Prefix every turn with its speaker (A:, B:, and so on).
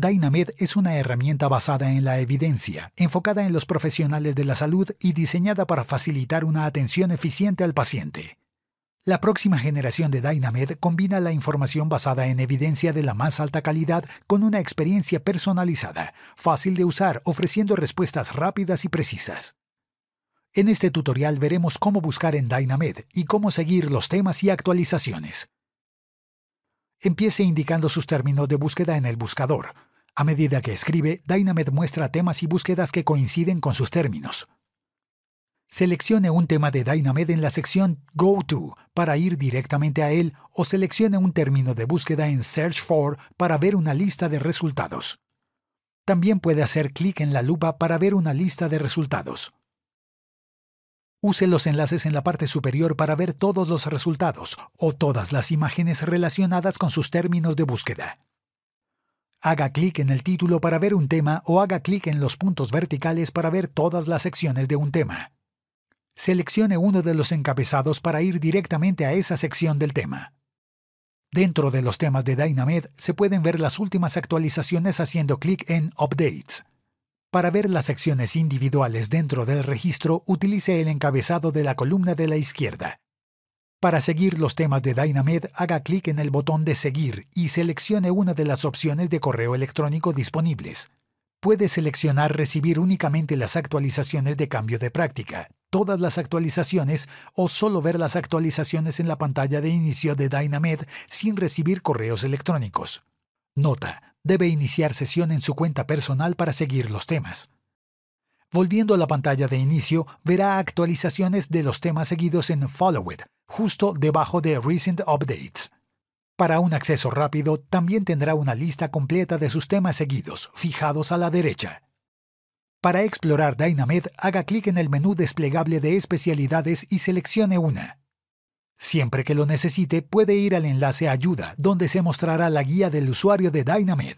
A: Dynamed es una herramienta basada en la evidencia, enfocada en los profesionales de la salud y diseñada para facilitar una atención eficiente al paciente. La próxima generación de Dynamed combina la información basada en evidencia de la más alta calidad con una experiencia personalizada, fácil de usar, ofreciendo respuestas rápidas y precisas. En este tutorial veremos cómo buscar en Dynamed y cómo seguir los temas y actualizaciones. Empiece indicando sus términos de búsqueda en el buscador, a medida que escribe, Dynamed muestra temas y búsquedas que coinciden con sus términos. Seleccione un tema de Dynamed en la sección Go To para ir directamente a él o seleccione un término de búsqueda en Search For para ver una lista de resultados. También puede hacer clic en la lupa para ver una lista de resultados. Use los enlaces en la parte superior para ver todos los resultados o todas las imágenes relacionadas con sus términos de búsqueda. Haga clic en el título para ver un tema o haga clic en los puntos verticales para ver todas las secciones de un tema. Seleccione uno de los encabezados para ir directamente a esa sección del tema. Dentro de los temas de Dynamed se pueden ver las últimas actualizaciones haciendo clic en Updates. Para ver las secciones individuales dentro del registro, utilice el encabezado de la columna de la izquierda. Para seguir los temas de Dynamed, haga clic en el botón de Seguir y seleccione una de las opciones de correo electrónico disponibles. Puede seleccionar Recibir únicamente las actualizaciones de cambio de práctica, todas las actualizaciones o solo ver las actualizaciones en la pantalla de inicio de Dynamed sin recibir correos electrónicos. Nota, debe iniciar sesión en su cuenta personal para seguir los temas. Volviendo a la pantalla de inicio, verá actualizaciones de los temas seguidos en Follow It, justo debajo de Recent Updates. Para un acceso rápido, también tendrá una lista completa de sus temas seguidos, fijados a la derecha. Para explorar Dynamed, haga clic en el menú desplegable de especialidades y seleccione una. Siempre que lo necesite, puede ir al enlace Ayuda, donde se mostrará la guía del usuario de Dynamed.